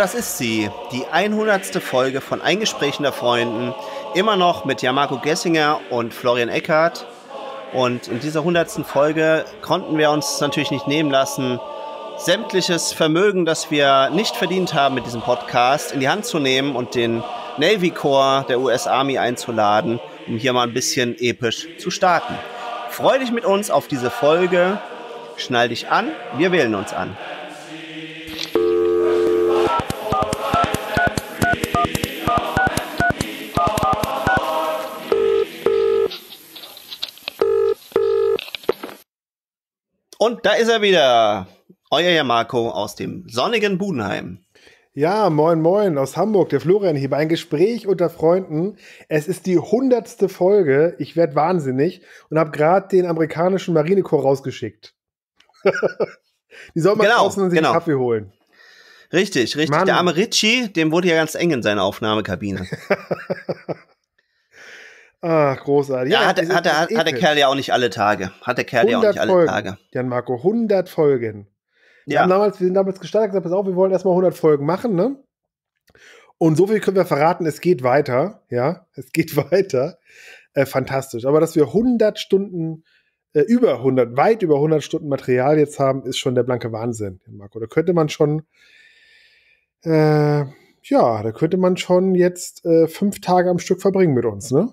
das ist sie, die 100. Folge von Eingesprächen der Freunden, immer noch mit Jamarco Gessinger und Florian Eckert. Und in dieser 100. Folge konnten wir uns natürlich nicht nehmen lassen, sämtliches Vermögen, das wir nicht verdient haben mit diesem Podcast, in die Hand zu nehmen und den Navy Corps der US Army einzuladen, um hier mal ein bisschen episch zu starten. Freu dich mit uns auf diese Folge. Schnall dich an, wir wählen uns an. Und da ist er wieder. Euer Herr Marco aus dem sonnigen Budenheim. Ja, moin, moin aus Hamburg, der Florian hier bei einem Gespräch unter Freunden. Es ist die hundertste Folge. Ich werde wahnsinnig und habe gerade den amerikanischen Marinekorps rausgeschickt. die sollen mal genau, draußen und sich genau. einen Kaffee holen. Richtig, richtig. Mann. Der arme Ritchie, dem wurde ja ganz eng in seiner Aufnahmekabine. Ah, großartig. Ja, ja, hat, hat, hat, der, hat, der Kerl ja auch nicht alle Tage. Hat der Kerl ja auch nicht alle Folgen. Tage. Jan Marco, 100 Folgen. Wir, ja. haben damals, wir sind damals gestartet gesagt, pass auf, wir wollen erstmal 100 Folgen machen, ne? Und so viel können wir verraten, es geht weiter, ja, es geht weiter. Äh, fantastisch. Aber dass wir 100 Stunden, äh, über 100, weit über 100 Stunden Material jetzt haben, ist schon der blanke Wahnsinn, Jan Marco. Da könnte man schon, äh, ja, da könnte man schon jetzt äh, fünf Tage am Stück verbringen mit uns, ne?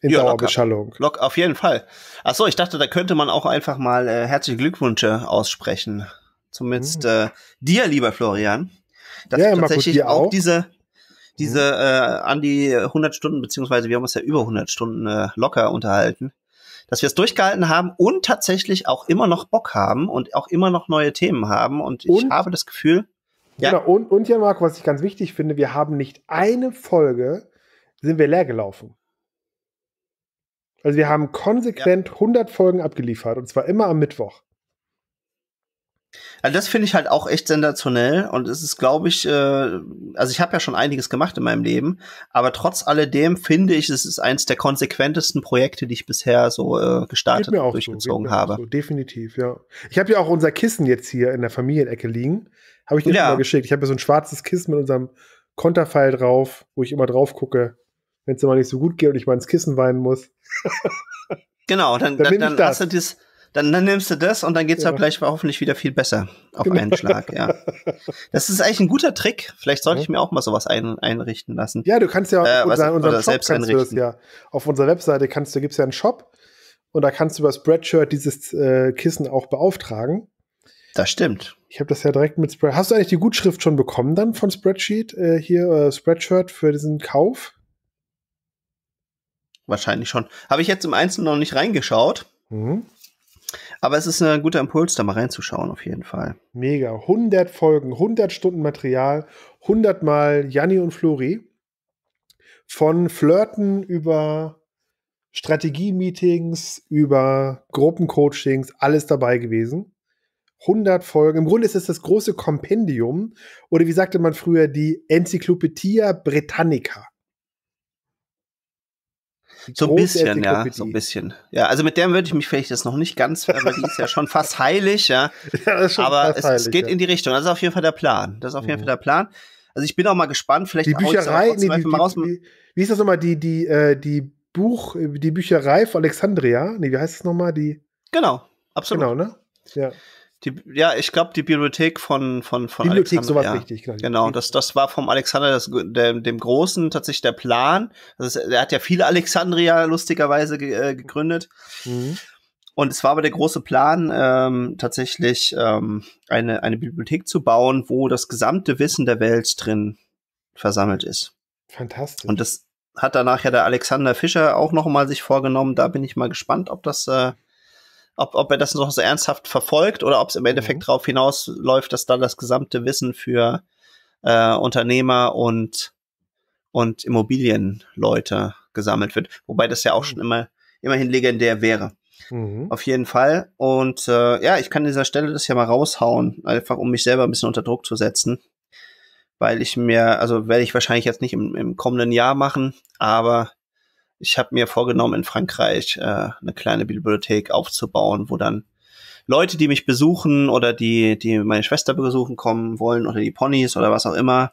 in ja, Dauerbeschallung. Lock, auf jeden Fall. Ach so, ich dachte, da könnte man auch einfach mal äh, herzliche Glückwünsche aussprechen. Zumindest mhm. äh, dir, lieber Florian. Dass ja, tatsächlich gut, auch, auch diese diese hm. äh, an die 100 Stunden, beziehungsweise wir haben uns ja über 100 Stunden äh, locker unterhalten, dass wir es durchgehalten haben und tatsächlich auch immer noch Bock haben und auch immer noch neue Themen haben. Und ich und, habe das Gefühl. Genau, ja. und, und Jan Marco, was ich ganz wichtig finde, wir haben nicht eine Folge, sind wir leer gelaufen. Also wir haben konsequent ja. 100 Folgen abgeliefert und zwar immer am Mittwoch. Also das finde ich halt auch echt sensationell und es ist, glaube ich, äh, also ich habe ja schon einiges gemacht in meinem Leben, aber trotz alledem finde ich, es ist eins der konsequentesten Projekte, die ich bisher so äh, gestartet und durchgezogen so, habe. So, definitiv, ja. Ich habe ja auch unser Kissen jetzt hier in der Familienecke liegen, habe ich dir ja. mal geschickt. Ich habe ja so ein schwarzes Kissen mit unserem Konterfeil drauf, wo ich immer drauf gucke wenn es mal nicht so gut geht und ich mal ins Kissen weinen muss. genau, dann, dann, dann, dann hast du das. Dann, dann, nimmst du das und dann geht es ja. gleich hoffentlich wieder viel besser auf genau. einen Schlag, ja. Das ist eigentlich ein guter Trick. Vielleicht sollte ja. ich mir auch mal sowas ein, einrichten lassen. Ja, du kannst ja äh, unser, unseren Shop selbst einrichten. das, ja. Auf unserer Webseite kannst du, es ja einen Shop und da kannst du über Spreadshirt dieses äh, Kissen auch beauftragen. Das stimmt. Ich habe das ja direkt mit Spreadshirt. Hast du eigentlich die Gutschrift schon bekommen dann von Spreadsheet äh, hier äh, Spreadshirt für diesen Kauf? wahrscheinlich schon. Habe ich jetzt im Einzelnen noch nicht reingeschaut. Mhm. Aber es ist ein guter Impuls, da mal reinzuschauen, auf jeden Fall. Mega. 100 Folgen, 100 Stunden Material, 100 Mal Janni und Flori. Von Flirten über Strategie-Meetings, über Gruppencoachings, alles dabei gewesen. 100 Folgen. Im Grunde ist es das große Kompendium oder wie sagte man früher, die Enzyklopädie Britannica. So ein bisschen, ja, so ein bisschen. Ja, also mit der würde ich mich vielleicht jetzt noch nicht ganz, aber die ist ja schon fast heilig, ja. ja aber es, heilig, geht ja. in die Richtung. Das ist auf jeden Fall der Plan. Das ist auf jeden mhm. Fall der Plan. Also ich bin auch mal gespannt, vielleicht die Bücherei, nee, die, die, wie ist das nochmal, die, die, äh, die Buch, die Bücherei von Alexandria, nee, wie heißt es nochmal, die? Genau, absolut. Genau, ne? Ja. Die, ja, ich glaube, die Bibliothek von von von Bibliothek, Alexander, sowas ja. richtig, genau. Genau, das das war vom Alexander das, dem, dem Großen tatsächlich der Plan. Das ist, er hat ja viele Alexandria lustigerweise ge, äh, gegründet. Mhm. Und es war aber der große Plan, ähm, tatsächlich ähm, eine, eine Bibliothek zu bauen, wo das gesamte Wissen der Welt drin versammelt ist. Fantastisch. Und das hat danach ja der Alexander Fischer auch nochmal sich vorgenommen. Da bin ich mal gespannt, ob das äh, ob, ob er das noch so ernsthaft verfolgt oder ob es im Endeffekt mhm. darauf hinausläuft, dass dann das gesamte Wissen für äh, Unternehmer und, und Immobilienleute gesammelt wird. Wobei das ja auch schon mhm. immer, immerhin legendär wäre. Mhm. Auf jeden Fall. Und äh, ja, ich kann an dieser Stelle das ja mal raushauen, einfach um mich selber ein bisschen unter Druck zu setzen. Weil ich mir, also werde ich wahrscheinlich jetzt nicht im, im kommenden Jahr machen, aber ich habe mir vorgenommen, in Frankreich äh, eine kleine Bibliothek aufzubauen, wo dann Leute, die mich besuchen oder die, die meine Schwester besuchen kommen wollen oder die Ponys oder was auch immer,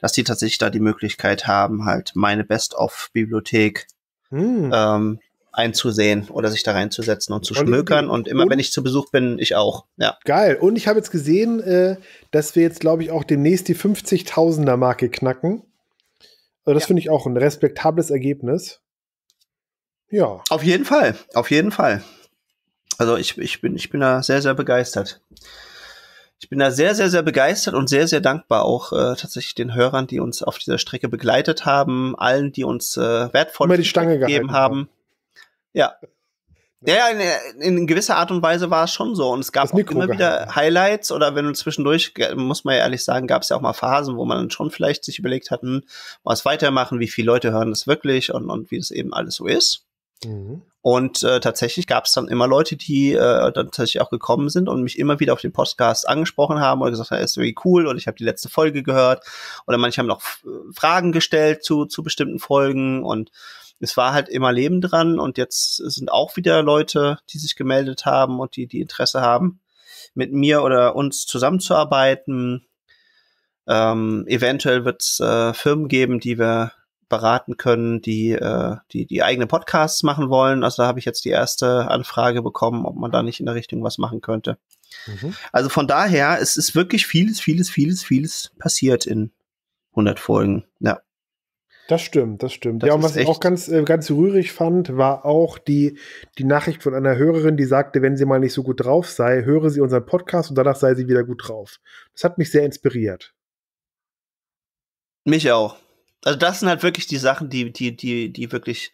dass die tatsächlich da die Möglichkeit haben, halt meine Best-of-Bibliothek hm. ähm, einzusehen oder sich da reinzusetzen und zu schmökern. Und, und immer und, wenn ich zu Besuch bin, ich auch. Ja. Geil. Und ich habe jetzt gesehen, äh, dass wir jetzt, glaube ich, auch demnächst die 50.000er-Marke knacken. Also das ja. finde ich auch ein respektables Ergebnis. Ja. Auf jeden Fall, auf jeden Fall. Also ich, ich, bin, ich bin da sehr, sehr begeistert. Ich bin da sehr, sehr, sehr begeistert und sehr, sehr dankbar auch äh, tatsächlich den Hörern, die uns auf dieser Strecke begleitet haben, allen, die uns äh, wertvoll gegeben haben. Ja. Ja, in, in, gewisser Art und Weise war es schon so. Und es gab auch immer wieder Highlights oder wenn du zwischendurch, muss man ja ehrlich sagen, gab es ja auch mal Phasen, wo man dann schon vielleicht sich überlegt hat, hm, was weitermachen, wie viele Leute hören das wirklich und, und wie das eben alles so ist. Mhm. Und äh, tatsächlich gab es dann immer Leute, die äh, dann tatsächlich auch gekommen sind und mich immer wieder auf den Podcast angesprochen haben und gesagt haben, ist irgendwie cool und ich habe die letzte Folge gehört. Oder manche haben noch äh, Fragen gestellt zu, zu bestimmten Folgen und es war halt immer Leben dran und jetzt sind auch wieder Leute, die sich gemeldet haben und die, die Interesse haben, mit mir oder uns zusammenzuarbeiten. Ähm, eventuell wird es äh, Firmen geben, die wir beraten können, die, äh, die, die eigene Podcasts machen wollen. Also da habe ich jetzt die erste Anfrage bekommen, ob man da nicht in der Richtung was machen könnte. Mhm. Also von daher, es ist wirklich vieles, vieles, vieles, vieles passiert in 100 Folgen. Ja. Das stimmt, das stimmt. Das ja, und was ich auch ganz, äh, ganz rührig fand, war auch die, die Nachricht von einer Hörerin, die sagte, wenn sie mal nicht so gut drauf sei, höre sie unseren Podcast und danach sei sie wieder gut drauf. Das hat mich sehr inspiriert. Mich auch. Also das sind halt wirklich die Sachen, die, die, die, die wirklich,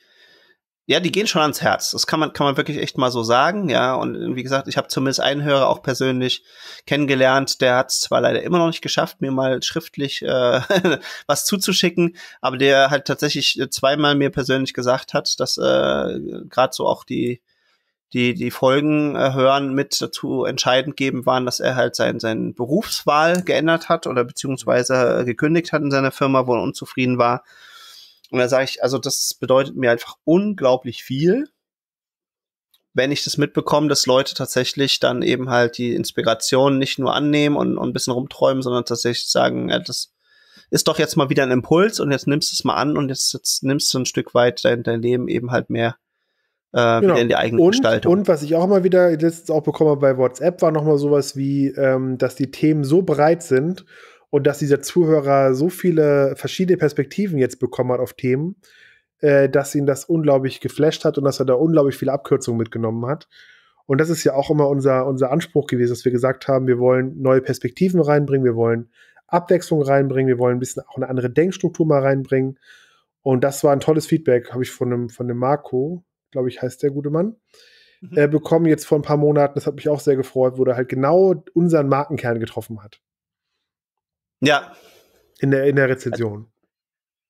ja, die gehen schon ans Herz. Das kann man, kann man wirklich echt mal so sagen, ja. Und äh, wie gesagt, ich habe zumindest einen Hörer auch persönlich kennengelernt, der hat es zwar leider immer noch nicht geschafft, mir mal schriftlich äh, was zuzuschicken, aber der halt tatsächlich äh, zweimal mir persönlich gesagt hat, dass äh, gerade so auch die die, die Folgen äh, hören, mit dazu entscheidend geben waren, dass er halt sein, seine Berufswahl geändert hat oder beziehungsweise äh, gekündigt hat in seiner Firma, wo er unzufrieden war. Und da sage ich, also das bedeutet mir einfach unglaublich viel, wenn ich das mitbekomme, dass Leute tatsächlich dann eben halt die Inspiration nicht nur annehmen und, und ein bisschen rumträumen, sondern tatsächlich sagen, ja, das ist doch jetzt mal wieder ein Impuls und jetzt nimmst du es mal an und jetzt, jetzt nimmst du ein Stück weit dein, dein Leben eben halt mehr äh, genau. wieder in die eigene und, Gestaltung. Und was ich auch immer wieder letztens auch bekommen habe bei WhatsApp, war nochmal sowas wie, ähm, dass die Themen so breit sind und dass dieser Zuhörer so viele verschiedene Perspektiven jetzt bekommen hat auf Themen, äh, dass ihn das unglaublich geflasht hat und dass er da unglaublich viele Abkürzungen mitgenommen hat. Und das ist ja auch immer unser, unser Anspruch gewesen, dass wir gesagt haben, wir wollen neue Perspektiven reinbringen, wir wollen Abwechslung reinbringen, wir wollen ein bisschen auch eine andere Denkstruktur mal reinbringen. Und das war ein tolles Feedback, habe ich von einem, von einem Marco, glaube ich, heißt der gute Mann, mhm. äh, bekommen jetzt vor ein paar Monaten. Das hat mich auch sehr gefreut, wo der halt genau unseren Markenkern getroffen hat. Ja. In der, in der Rezension.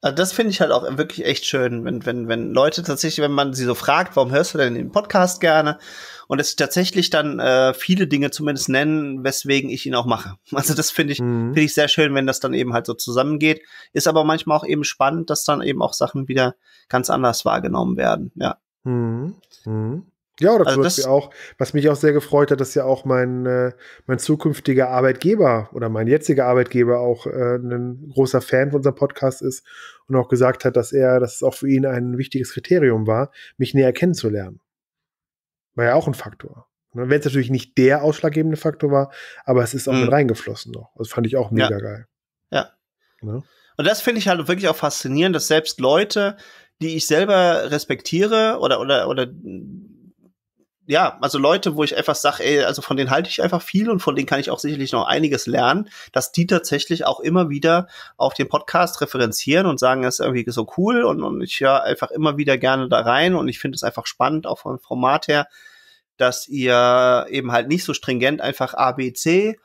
Also das finde ich halt auch wirklich echt schön, wenn, wenn, wenn Leute tatsächlich, wenn man sie so fragt, warum hörst du denn den Podcast gerne? Und dass sie tatsächlich dann äh, viele Dinge zumindest nennen, weswegen ich ihn auch mache. Also das finde ich, mhm. finde ich sehr schön, wenn das dann eben halt so zusammengeht. Ist aber manchmal auch eben spannend, dass dann eben auch Sachen wieder ganz anders wahrgenommen werden. Ja. Mhm. Mhm. Ja, oder also zum Beispiel auch, was mich auch sehr gefreut hat, dass ja auch mein, äh, mein zukünftiger Arbeitgeber oder mein jetziger Arbeitgeber auch äh, ein großer Fan von unserem Podcast ist und auch gesagt hat, dass er, dass es auch für ihn ein wichtiges Kriterium war, mich näher kennenzulernen. War ja auch ein Faktor. Ne, Wenn es natürlich nicht der ausschlaggebende Faktor war, aber es ist auch mhm. mit reingeflossen noch. Das fand ich auch mega ja. geil. Ja. ja. Ne? Und das finde ich halt wirklich auch faszinierend, dass selbst Leute, die ich selber respektiere oder oder oder ja, also Leute, wo ich einfach sage, ey, also von denen halte ich einfach viel und von denen kann ich auch sicherlich noch einiges lernen, dass die tatsächlich auch immer wieder auf den Podcast referenzieren und sagen, das ist irgendwie so cool und, und ich höre einfach immer wieder gerne da rein und ich finde es einfach spannend, auch vom Format her, dass ihr eben halt nicht so stringent einfach ABC B,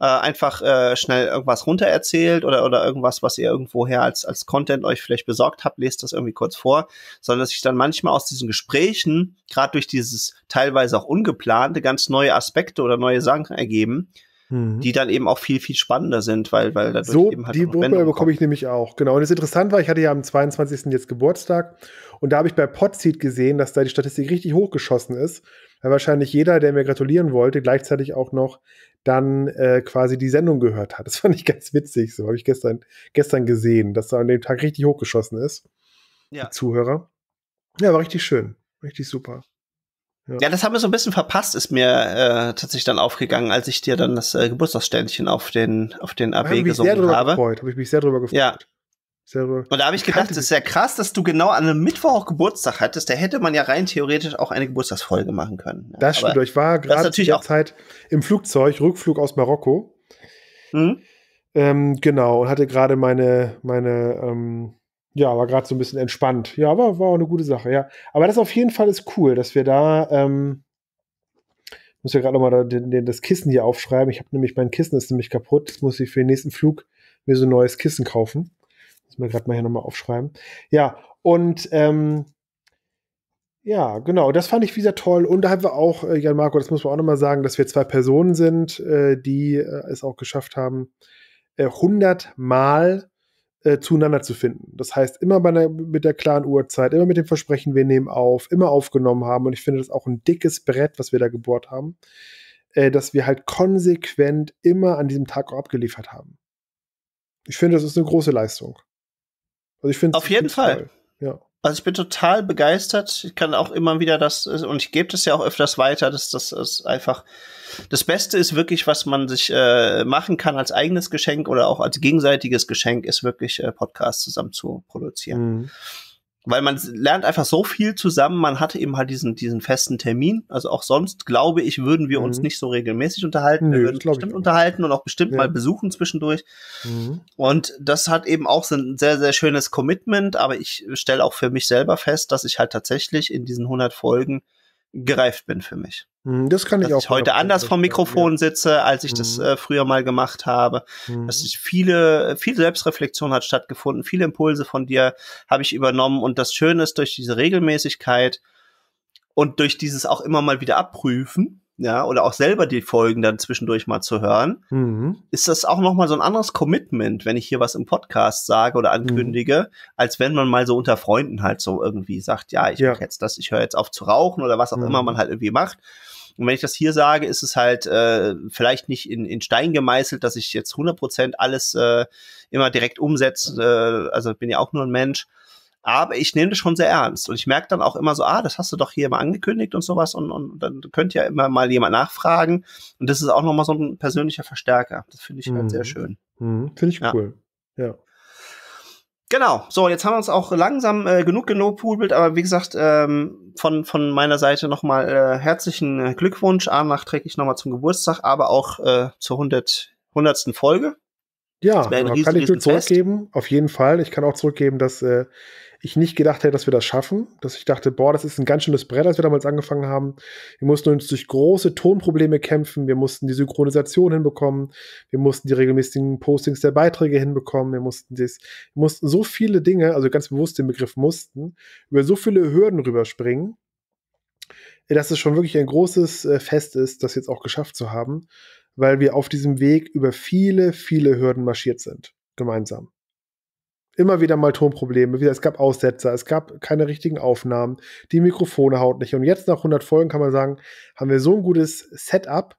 äh, einfach äh, schnell irgendwas runtererzählt oder, oder irgendwas, was ihr irgendwoher als, als Content euch vielleicht besorgt habt, lest das irgendwie kurz vor, sondern dass sich dann manchmal aus diesen Gesprächen, gerade durch dieses teilweise auch ungeplante, ganz neue Aspekte oder neue Sachen ergeben, mhm. die dann eben auch viel, viel spannender sind, weil, weil dadurch so, eben halt die Wendung bekomme ich nämlich auch, genau. Und das interessant war, ich hatte ja am 22. jetzt Geburtstag und da habe ich bei Podseed gesehen, dass da die Statistik richtig hochgeschossen ist weil wahrscheinlich jeder, der mir gratulieren wollte, gleichzeitig auch noch dann äh, quasi die Sendung gehört hat. Das fand ich ganz witzig. So habe ich gestern, gestern gesehen, dass da an dem Tag richtig hochgeschossen ist. Ja. Die Zuhörer. Ja, war richtig schön. Richtig super. Ja. ja. das haben wir so ein bisschen verpasst, ist mir äh, tatsächlich dann aufgegangen, als ich dir dann das äh, Geburtstagsständchen auf den, auf den AB ah, da hab gesungen sehr drüber habe. Gefreut, habe ich mich sehr drüber gefreut. Ja, Selber. Und da habe ich gedacht, das ist ja krass, dass du genau an einem Mittwoch auch Geburtstag hattest. Da hätte man ja rein theoretisch auch eine Geburtstagsfolge machen können. Ja, ne? das stimmt. Ich war gerade zu der Zeit im Flugzeug, Rückflug aus Marokko. Mhm. Ähm, genau, und hatte gerade meine, meine, ähm, ja, war gerade so ein bisschen entspannt. Ja, aber war auch eine gute Sache, ja. Aber das auf jeden Fall ist cool, dass wir da, ähm, muss ja gerade nochmal da, den, das Kissen hier aufschreiben. Ich habe nämlich, mein Kissen ist nämlich kaputt. Jetzt muss ich für den nächsten Flug mir so ein neues Kissen kaufen. Muss mir gerade mal hier nochmal aufschreiben. Ja, und ähm, ja, genau, das fand ich wieder toll. Und da haben wir auch, äh, Jan Marco, das muss man auch nochmal sagen, dass wir zwei Personen sind, äh, die äh, es auch geschafft haben, äh, 100 Mal äh, zueinander zu finden. Das heißt, immer der, mit der klaren Uhrzeit, immer mit dem Versprechen, wir nehmen auf, immer aufgenommen haben. Und ich finde das auch ein dickes Brett, was wir da gebohrt haben, äh, dass wir halt konsequent immer an diesem Tag auch abgeliefert haben. Ich finde, das ist eine große Leistung. Also ich finde Auf jeden Fall. Ja. Also ich bin total begeistert. Ich kann auch immer wieder das, und ich gebe das ja auch öfters weiter, dass das ist einfach das Beste ist wirklich, was man sich äh, machen kann als eigenes Geschenk oder auch als gegenseitiges Geschenk, ist wirklich äh, Podcasts zusammen zu produzieren. Mhm weil man lernt einfach so viel zusammen. Man hat eben halt diesen, diesen festen Termin. Also auch sonst, glaube ich, würden wir uns mhm. nicht so regelmäßig unterhalten. Nee, wir würden uns bestimmt unterhalten und auch bestimmt ja. mal besuchen zwischendurch. Mhm. Und das hat eben auch so ein sehr, sehr schönes Commitment. Aber ich stelle auch für mich selber fest, dass ich halt tatsächlich in diesen 100 Folgen gereift bin für mich. Hm, das kann ich dass auch. Dass ich heute anders vom Mikrofon sitze, als ich mhm. das hm. äh, früher mal gemacht habe. Mhm. Dass ich viele, viel Selbstreflexion hat stattgefunden, viele Impulse von dir habe ich übernommen. Und das Schöne ist durch diese Regelmäßigkeit und durch dieses auch immer mal wieder abprüfen, ja, oder auch selber die Folgen dann zwischendurch mal zu hören, mhm. ist das auch nochmal so ein anderes Commitment, wenn ich hier was im Podcast sage oder ankündige, mhm. als wenn man mal so unter Freunden halt so irgendwie sagt, ja, ich ja. mache jetzt das, ich höre jetzt auf zu rauchen oder was auch mhm. immer man halt irgendwie macht. Und wenn ich das hier sage, ist es halt äh, vielleicht nicht in, in Stein gemeißelt, dass ich jetzt 100% alles äh, immer direkt umsetze. Äh, also bin ja auch nur ein Mensch. Aber ich nehme das schon sehr ernst. Und ich merke dann auch immer so, ah, das hast du doch hier mal angekündigt und sowas. Und, und dann könnt ja immer mal jemand nachfragen. Und das ist auch nochmal so ein persönlicher Verstärker. Das finde ich halt mhm. halt sehr schön. Mhm. Finde ich ja. cool. Ja. Genau, so, jetzt haben wir uns auch langsam äh, genug genobpudelt, aber wie gesagt, ähm, von, von meiner Seite nochmal äh, herzlichen Glückwunsch, Arnach nachträglich nochmal zum Geburtstag, aber auch äh, zur 100, 100. Folge. Ja, genau. riesen, kann ich dir zurückgeben, auf jeden Fall. Ich kann auch zurückgeben, dass äh, ich nicht gedacht hätte, dass wir das schaffen. Dass ich dachte, boah, das ist ein ganz schönes Brett, als wir damals angefangen haben. Wir mussten uns durch große Tonprobleme kämpfen. Wir mussten die Synchronisation hinbekommen. Wir mussten die regelmäßigen Postings der Beiträge hinbekommen. Wir mussten, das, wir mussten so viele Dinge, also ganz bewusst den Begriff mussten, über so viele Hürden rüberspringen, dass es schon wirklich ein großes äh, Fest ist, das jetzt auch geschafft zu haben, weil wir auf diesem Weg über viele, viele Hürden marschiert sind. Gemeinsam immer wieder mal Tonprobleme. Wieder, es gab Aussetzer, es gab keine richtigen Aufnahmen, die Mikrofone haut nicht. Und jetzt nach 100 Folgen kann man sagen, haben wir so ein gutes Setup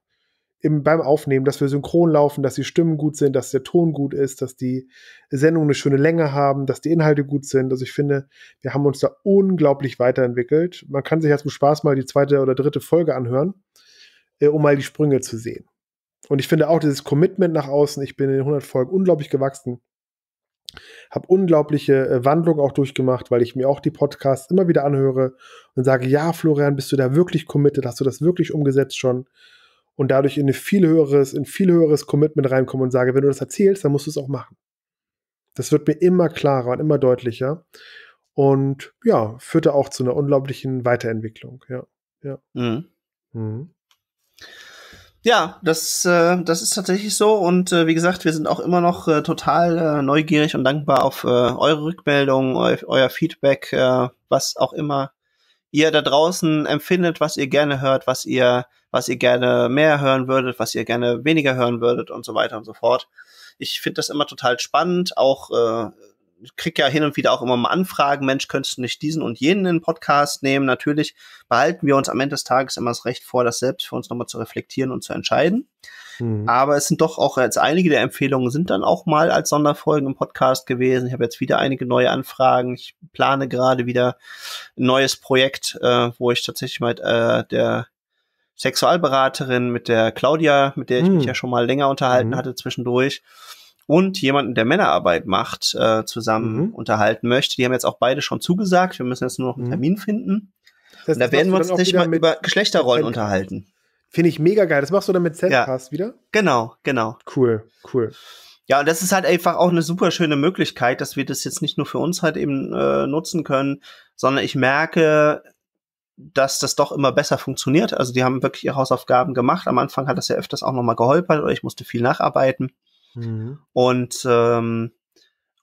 im, beim Aufnehmen, dass wir synchron laufen, dass die Stimmen gut sind, dass der Ton gut ist, dass die Sendungen eine schöne Länge haben, dass die Inhalte gut sind. Also ich finde, wir haben uns da unglaublich weiterentwickelt. Man kann sich ja zum Spaß mal die zweite oder dritte Folge anhören, äh, um mal die Sprünge zu sehen. Und ich finde auch dieses Commitment nach außen, ich bin in den 100 Folgen unglaublich gewachsen habe unglaubliche äh, Wandlung auch durchgemacht, weil ich mir auch die Podcasts immer wieder anhöre und sage, ja, Florian, bist du da wirklich committed? Hast du das wirklich umgesetzt schon? Und dadurch in ein viel höheres, in viel höheres Commitment reinkomme und sage, wenn du das erzählst, dann musst du es auch machen. Das wird mir immer klarer und immer deutlicher. Und ja, führte auch zu einer unglaublichen Weiterentwicklung. Ja, ja. Mhm. Mhm. Ja, das, äh, das ist tatsächlich so. Und äh, wie gesagt, wir sind auch immer noch äh, total äh, neugierig und dankbar auf äh, eure Rückmeldungen, eu euer Feedback, äh, was auch immer ihr da draußen empfindet, was ihr gerne hört, was ihr, was ihr gerne mehr hören würdet, was ihr gerne weniger hören würdet und so weiter und so fort. Ich finde das immer total spannend, auch äh, krieg ja hin und wieder auch immer mal Anfragen, Mensch, könntest du nicht diesen und jenen in den Podcast nehmen? Natürlich behalten wir uns am Ende des Tages immer das Recht vor, das selbst für uns nochmal zu reflektieren und zu entscheiden. Mhm. Aber es sind doch auch jetzt einige der Empfehlungen sind dann auch mal als Sonderfolgen im Podcast gewesen. Ich habe jetzt wieder einige neue Anfragen. Ich plane gerade wieder ein neues Projekt, äh, wo ich tatsächlich mal äh, der Sexualberaterin, mit der Claudia, mit der ich mhm. mich ja schon mal länger unterhalten mhm. hatte zwischendurch, und jemanden, der Männerarbeit macht, äh, zusammen mhm. unterhalten möchte. Die haben jetzt auch beide schon zugesagt. Wir müssen jetzt nur noch einen mhm. Termin finden. Das heißt, da werden wir uns nicht mal über Geschlechterrollen unterhalten. Finde ich mega geil. Das machst du dann mit Zcast ja. wieder? Genau, genau. Cool, cool. Ja, und das ist halt einfach auch eine super schöne Möglichkeit, dass wir das jetzt nicht nur für uns halt eben äh, nutzen können, sondern ich merke, dass das doch immer besser funktioniert. Also die haben wirklich ihre Hausaufgaben gemacht. Am Anfang hat das ja öfters auch nochmal geholpert oder ich musste viel nacharbeiten. Mhm. Und ähm,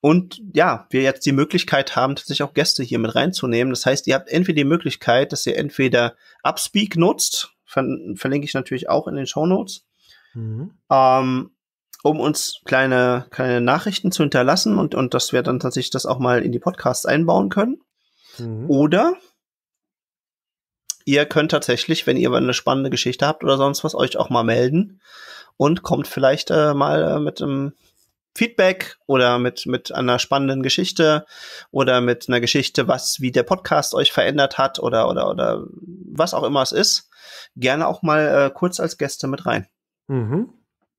und ja, wir jetzt die Möglichkeit haben, tatsächlich auch Gäste hier mit reinzunehmen. Das heißt, ihr habt entweder die Möglichkeit, dass ihr entweder Upspeak nutzt, ver verlinke ich natürlich auch in den Shownotes, mhm. ähm, um uns kleine, kleine Nachrichten zu hinterlassen und, und dass wir dann tatsächlich das auch mal in die Podcasts einbauen können. Mhm. Oder ihr könnt tatsächlich, wenn ihr eine spannende Geschichte habt oder sonst was, euch auch mal melden und kommt vielleicht äh, mal äh, mit einem ähm, Feedback oder mit, mit einer spannenden Geschichte oder mit einer Geschichte, was, wie der Podcast euch verändert hat oder, oder, oder was auch immer es ist, gerne auch mal äh, kurz als Gäste mit rein. Mhm.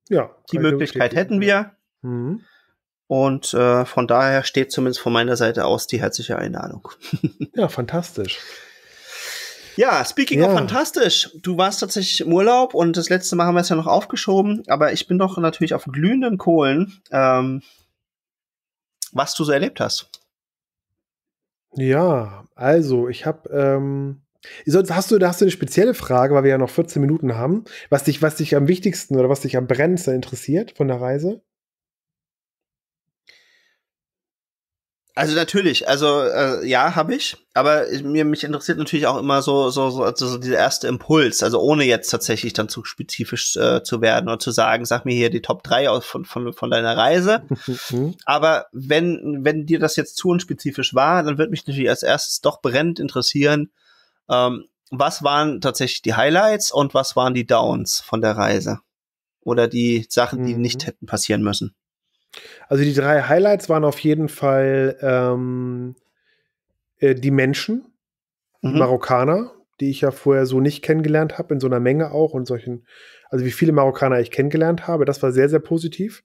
Ja. Die Möglichkeit hätten wir. Mhm. Und äh, von daher steht zumindest von meiner Seite aus die herzliche Einladung. ja, fantastisch. Ja, speaking ja. of fantastisch, du warst tatsächlich im Urlaub und das letzte Mal haben wir es ja noch aufgeschoben, aber ich bin doch natürlich auf glühenden Kohlen, ähm, was du so erlebt hast. Ja, also ich habe, ähm, hast du, hast du eine spezielle Frage, weil wir ja noch 14 Minuten haben, was dich, was dich am wichtigsten oder was dich am brennendsten interessiert von der Reise? Also natürlich, also äh, ja, habe ich, aber mir mich interessiert natürlich auch immer so so so, also so dieser erste Impuls, also ohne jetzt tatsächlich dann zu spezifisch äh, zu werden und zu sagen, sag mir hier die Top 3 von von von deiner Reise. Mhm. aber wenn wenn dir das jetzt zu unspezifisch war, dann wird mich natürlich als erstes doch brennend interessieren, ähm, was waren tatsächlich die Highlights und was waren die Downs von der Reise oder die Sachen, die mhm. nicht hätten passieren müssen. Also die drei Highlights waren auf jeden Fall ähm, äh, die Menschen, mhm. Marokkaner, die ich ja vorher so nicht kennengelernt habe, in so einer Menge auch und solchen, also wie viele Marokkaner ich kennengelernt habe, das war sehr, sehr positiv.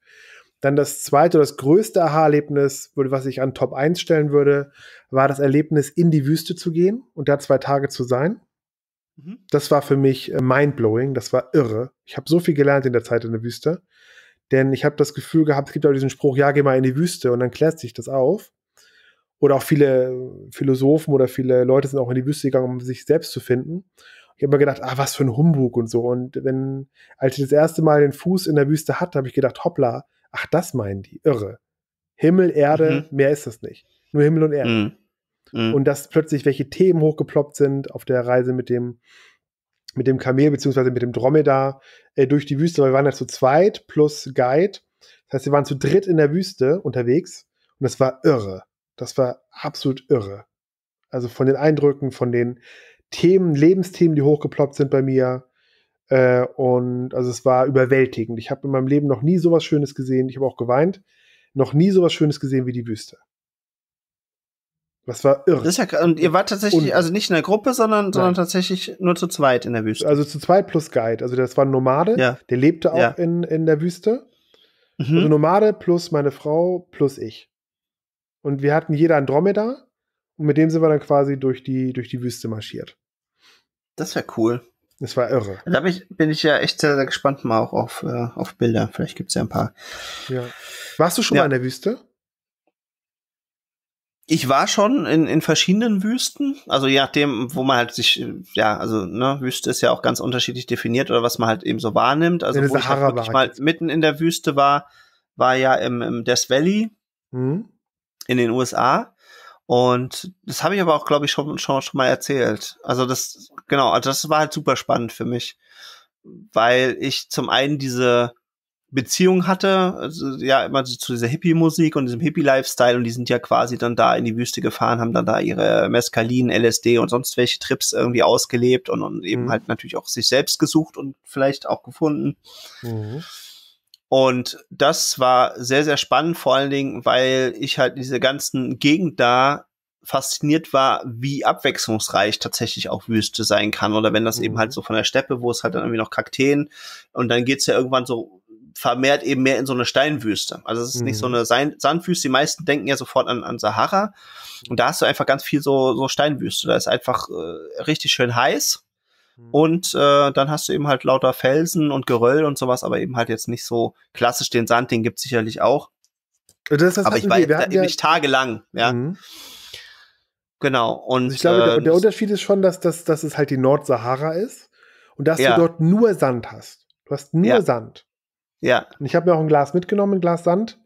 Dann das zweite, das größte Aha-Erlebnis, was ich an Top 1 stellen würde, war das Erlebnis, in die Wüste zu gehen und da zwei Tage zu sein. Mhm. Das war für mich äh, mindblowing, das war irre. Ich habe so viel gelernt in der Zeit in der Wüste. Denn ich habe das Gefühl gehabt, es gibt auch diesen Spruch, ja, geh mal in die Wüste und dann klärt sich das auf. Oder auch viele Philosophen oder viele Leute sind auch in die Wüste gegangen, um sich selbst zu finden. Ich habe mir gedacht, ah, was für ein Humbug und so. Und wenn, als ich das erste Mal den Fuß in der Wüste hatte, habe ich gedacht, hoppla, ach, das meinen die, irre. Himmel, Erde, mhm. mehr ist das nicht. Nur Himmel und Erde. Mhm. Mhm. Und dass plötzlich welche Themen hochgeploppt sind auf der Reise mit dem mit dem Kamel beziehungsweise mit dem Dromedar äh, durch die Wüste. Weil wir waren ja halt zu zweit plus Guide. Das heißt, wir waren zu dritt in der Wüste unterwegs und das war irre. Das war absolut irre. Also von den Eindrücken, von den Themen, Lebensthemen, die hochgeploppt sind bei mir. Äh, und also es war überwältigend. Ich habe in meinem Leben noch nie sowas Schönes gesehen. Ich habe auch geweint. Noch nie sowas Schönes gesehen wie die Wüste. Das war irre. Das ist ja, und ihr wart tatsächlich, und, also nicht in der Gruppe, sondern, sondern tatsächlich nur zu zweit in der Wüste. Also zu zweit plus Guide. Also das war ein Nomade, ja. der lebte auch ja. in, in der Wüste. Mhm. Also Nomade plus meine Frau plus ich. Und wir hatten jeder Andromeda und mit dem sind wir dann quasi durch die, durch die Wüste marschiert. Das wäre cool. Das war irre. Da bin ich, bin ich ja echt sehr, sehr gespannt mal auch auf, äh, auf Bilder. Vielleicht gibt es ja ein paar. Ja. Warst du schon ja. mal in der Wüste? ich war schon in, in verschiedenen Wüsten, also je nachdem, wo man halt sich, ja, also ne, Wüste ist ja auch ganz unterschiedlich definiert oder was man halt eben so wahrnimmt. Also ja, wo ich halt wirklich mal halt mitten in der Wüste war, war ja im, im Death Valley mhm. in den USA. Und das habe ich aber auch, glaube ich, schon, schon, schon mal erzählt. Also das, genau, also das war halt super spannend für mich, weil ich zum einen diese Beziehung hatte, also, ja, immer zu dieser Hippie-Musik und diesem Hippie-Lifestyle und die sind ja quasi dann da in die Wüste gefahren, haben dann da ihre Mescalin, LSD und sonst welche Trips irgendwie ausgelebt und, und eben mhm. halt natürlich auch sich selbst gesucht und vielleicht auch gefunden. Mhm. Und das war sehr, sehr spannend, vor allen Dingen, weil ich halt diese ganzen Gegend da fasziniert war, wie abwechslungsreich tatsächlich auch Wüste sein kann. Oder wenn das mhm. eben halt mhm. so von der Steppe, wo es halt dann irgendwie noch Kakteen und dann geht es ja irgendwann so vermehrt eben mehr in so eine Steinwüste. Also es ist mhm. nicht so mhm. eine Sandwüste. Die meisten denken ja sofort an, an Sahara. Und da hast du einfach ganz viel so, so Steinwüste. Da ist einfach äh, richtig schön heiß. Mhm. Und äh, dann hast du eben halt lauter Felsen und Geröll und sowas, aber eben halt jetzt nicht so klassisch den Sand, den gibt's sicherlich auch. Das, das aber ich war da, ja tagelang, ja. Mhm. Genau. Und also ich glaube, äh, der, der, ähm, Unterschied ist schon, dass, dass, dass es halt die Nordsahara ist und dass ja. du dort nur Sand hast. Du hast nur ja. Sand. Ja. Und ich habe mir auch ein Glas mitgenommen, ein Glas Sand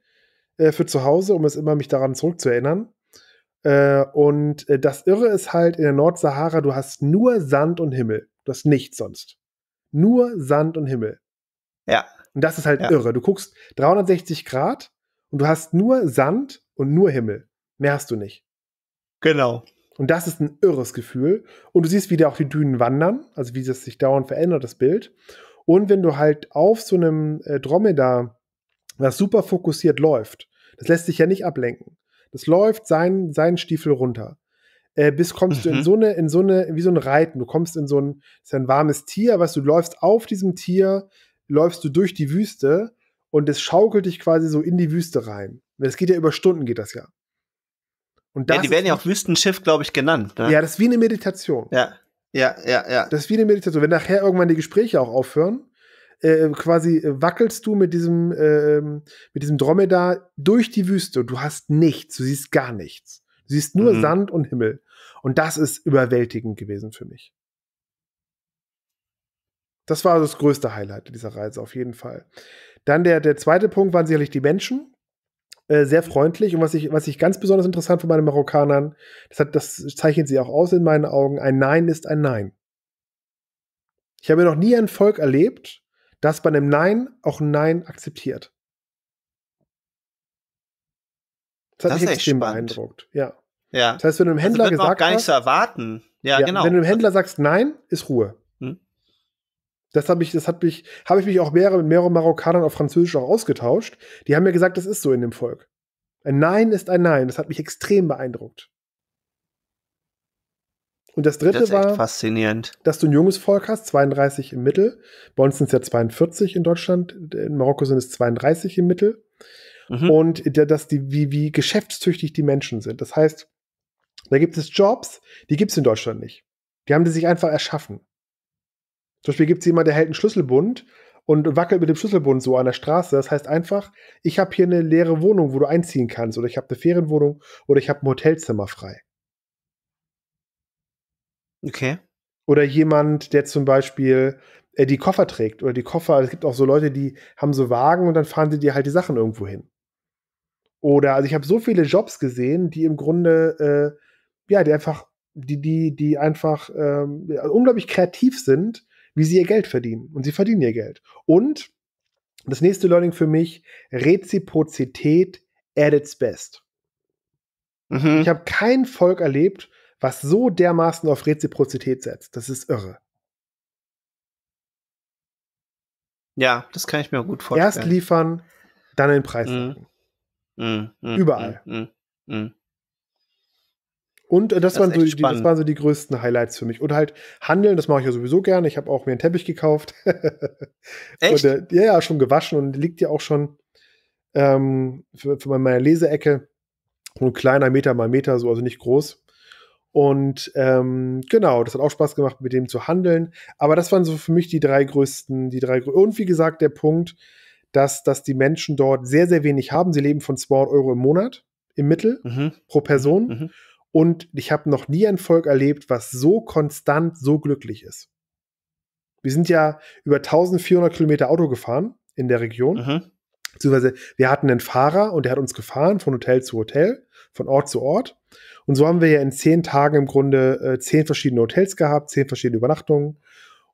äh, für zu Hause, um es immer mich daran zurückzuerinnern. Äh, und äh, das Irre ist halt in der Nordsahara, du hast nur Sand und Himmel. Du hast nichts sonst. Nur Sand und Himmel. Ja. Und das ist halt ja. irre. Du guckst 360 Grad und du hast nur Sand und nur Himmel. Mehr hast du nicht. Genau. Und das ist ein irres Gefühl. Und du siehst, wie da auch die Dünen wandern, also wie das sich dauernd verändert, das Bild. Und wenn du halt auf so einem äh, Dromedar, was super fokussiert läuft, das lässt sich ja nicht ablenken. Das läuft seinen, seinen Stiefel runter. Äh, bis kommst mhm. du in mhm. so eine, in so eine, wie so ein Reiten. Du kommst in so ein, ist ein warmes Tier, was du läufst auf diesem Tier, läufst du durch die Wüste und es schaukelt dich quasi so in die Wüste rein. Das geht ja über Stunden, geht das ja. Und das ja, die werden ja auch Wüstenschiff, glaube ich, genannt. Ne? Ja, das ist wie eine Meditation. Ja. Ja, ja, ja. Das ist wie eine Meditation. Wenn nachher irgendwann die Gespräche auch aufhören, äh, quasi äh, wackelst du mit diesem, äh, mit diesem Dromedar durch die Wüste und du hast nichts, du siehst gar nichts. Du siehst nur mhm. Sand und Himmel. Und das ist überwältigend gewesen für mich. Das war das größte Highlight dieser Reise, auf jeden Fall. Dann der, der zweite Punkt waren sicherlich die Menschen. Äh, sehr freundlich. Und was ich, was ich ganz besonders interessant von meinen Marokkanern, das, hat, das zeichnet sie auch aus in meinen Augen, ein Nein ist ein Nein. Ich habe noch nie ein Volk erlebt, das bei einem Nein auch ein Nein akzeptiert. Das hat das mich extrem spannend. beeindruckt. Ja. ja. Das heißt, wenn du einem also Händler also gesagt gar nicht hast, zu erwarten. Ja, ja, genau. Wenn du dem also Händler sagst Nein, ist Ruhe. Das habe ich, das hat mich, habe ich mich auch mehrere, mit mehreren Marokkanern auf Französisch auch ausgetauscht. Die haben mir gesagt, das ist so in dem Volk. Ein Nein ist ein Nein. Das hat mich extrem beeindruckt. Und das dritte das war, faszinierend. dass du ein junges Volk hast, 32 im Mittel. Bei uns sind es ja 42 in Deutschland, in Marokko sind es 32 im Mittel. Mhm. Und dass die, wie, wie geschäftstüchtig die Menschen sind. Das heißt, da gibt es Jobs, die gibt es in Deutschland nicht. Die haben die sich einfach erschaffen. Zum Beispiel gibt es jemanden, der hält einen Schlüsselbund und wackelt mit dem Schlüsselbund so an der Straße. Das heißt einfach, ich habe hier eine leere Wohnung, wo du einziehen kannst, oder ich habe eine Ferienwohnung, oder ich habe ein Hotelzimmer frei. Okay. Oder jemand, der zum Beispiel äh, die Koffer trägt oder die Koffer. Es gibt auch so Leute, die haben so Wagen und dann fahren sie dir halt die Sachen irgendwo hin. Oder, also ich habe so viele Jobs gesehen, die im Grunde, äh, ja, die einfach, die, die, die einfach ähm, unglaublich kreativ sind wie sie ihr Geld verdienen. Und sie verdienen ihr Geld. Und das nächste Learning für mich, Reziprozität at its best. Mhm. Ich habe kein Volk erlebt, was so dermaßen auf Reziprozität setzt. Das ist irre. Ja, das kann ich mir gut vorstellen. Erst liefern, dann den Preis. Mhm. Mhm. mhm. Überall. Mhm. Mhm. Und äh, das, das waren so die, das waren so die größten Highlights für mich. Und halt handeln, das mache ich ja sowieso gerne. Ich habe auch mir einen Teppich gekauft. echt? Der, äh, ja, ja, schon gewaschen und liegt ja auch schon ähm, für, für meine Leseecke. ein kleiner Meter mal Meter, so, also nicht groß. Und ähm, genau, das hat auch Spaß gemacht, mit dem zu handeln. Aber das waren so für mich die drei größten, die drei Und wie gesagt, der Punkt, dass, dass die Menschen dort sehr, sehr wenig haben. Sie leben von 200 Euro im Monat im Mittel mhm. pro Person. Mhm. Und ich habe noch nie ein Volk erlebt, was so konstant so glücklich ist. Wir sind ja über 1400 Kilometer Auto gefahren in der Region. Mhm. Beziehungsweise wir hatten einen Fahrer und der hat uns gefahren von Hotel zu Hotel, von Ort zu Ort. Und so haben wir ja in zehn Tagen im Grunde äh, zehn verschiedene Hotels gehabt, zehn verschiedene Übernachtungen.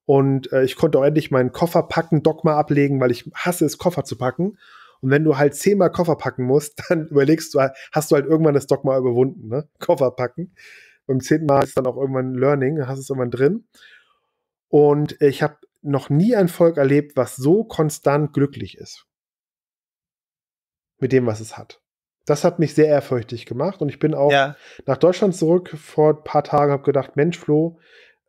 Und äh, ich konnte auch endlich meinen Koffer packen, Dogma ablegen, weil ich hasse es, Koffer zu packen. Und wenn du halt zehnmal Koffer packen musst, dann überlegst du, halt, hast du halt irgendwann das Dogma überwunden, ne? Koffer packen. Beim zehnten Mal ist dann auch irgendwann Learning, dann hast du es irgendwann drin. Und ich habe noch nie ein Volk erlebt, was so konstant glücklich ist. Mit dem, was es hat. Das hat mich sehr ehrfürchtig gemacht und ich bin auch ja. nach Deutschland zurück vor ein paar Tagen, habe gedacht, Mensch, Flo,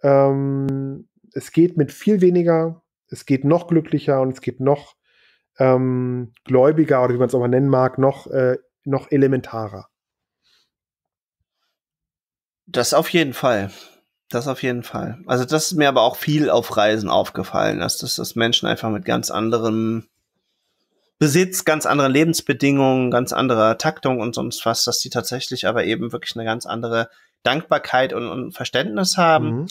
ähm, es geht mit viel weniger, es geht noch glücklicher und es geht noch ähm, gläubiger oder wie man es auch mal nennen mag, noch, äh, noch elementarer. Das auf jeden Fall. Das auf jeden Fall. Also das ist mir aber auch viel auf Reisen aufgefallen, dass das dass Menschen einfach mit ganz anderem Besitz, ganz anderen Lebensbedingungen, ganz anderer Taktung und sonst was, dass die tatsächlich aber eben wirklich eine ganz andere Dankbarkeit und, und Verständnis haben. Mhm.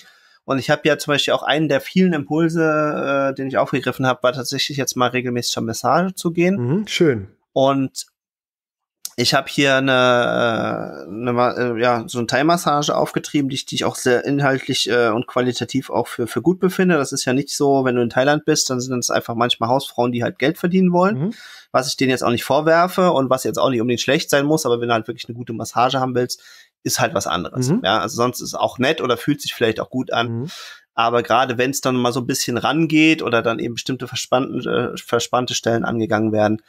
Und ich habe ja zum Beispiel auch einen der vielen Impulse, äh, den ich aufgegriffen habe, war tatsächlich jetzt mal regelmäßig zur Massage zu gehen. Mhm, schön. Und ich habe hier eine, äh, eine, äh, ja, so eine Teilmassage aufgetrieben, die ich, die ich auch sehr inhaltlich äh, und qualitativ auch für, für gut befinde. Das ist ja nicht so, wenn du in Thailand bist, dann sind es einfach manchmal Hausfrauen, die halt Geld verdienen wollen. Mhm. Was ich denen jetzt auch nicht vorwerfe und was jetzt auch nicht unbedingt schlecht sein muss, aber wenn du halt wirklich eine gute Massage haben willst, ist halt was anderes. Mhm. Ja, also sonst ist es auch nett oder fühlt sich vielleicht auch gut an. Mhm. Aber gerade wenn es dann mal so ein bisschen rangeht oder dann eben bestimmte verspannte, äh, verspannte Stellen angegangen werden,